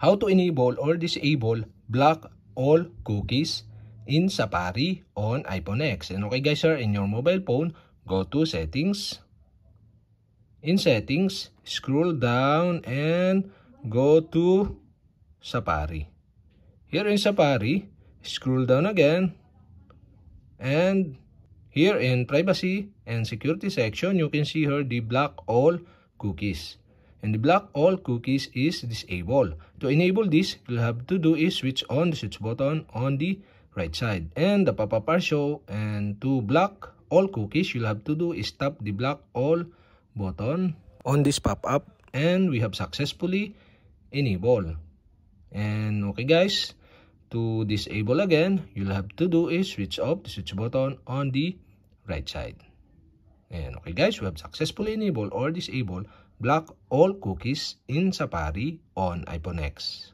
how to enable or disable block all cookies in Safari on iPhone X. And okay guys, sir, in your mobile phone, go to settings. In settings, scroll down and go to Safari. Here in Safari, scroll down again. And here in privacy and security section, you can see here the block all cookies and the block all cookies is disabled. To enable this, you'll have to do is switch on the switch button on the right side and the pop-up are show and to block all cookies, you'll have to do is tap the block all button on this pop-up and we have successfully enabled. And okay guys, to disable again, you'll have to do is switch off the switch button on the right side. Okay guys, we have successfully enabled or disabled block all cookies in Safari on iPhone X.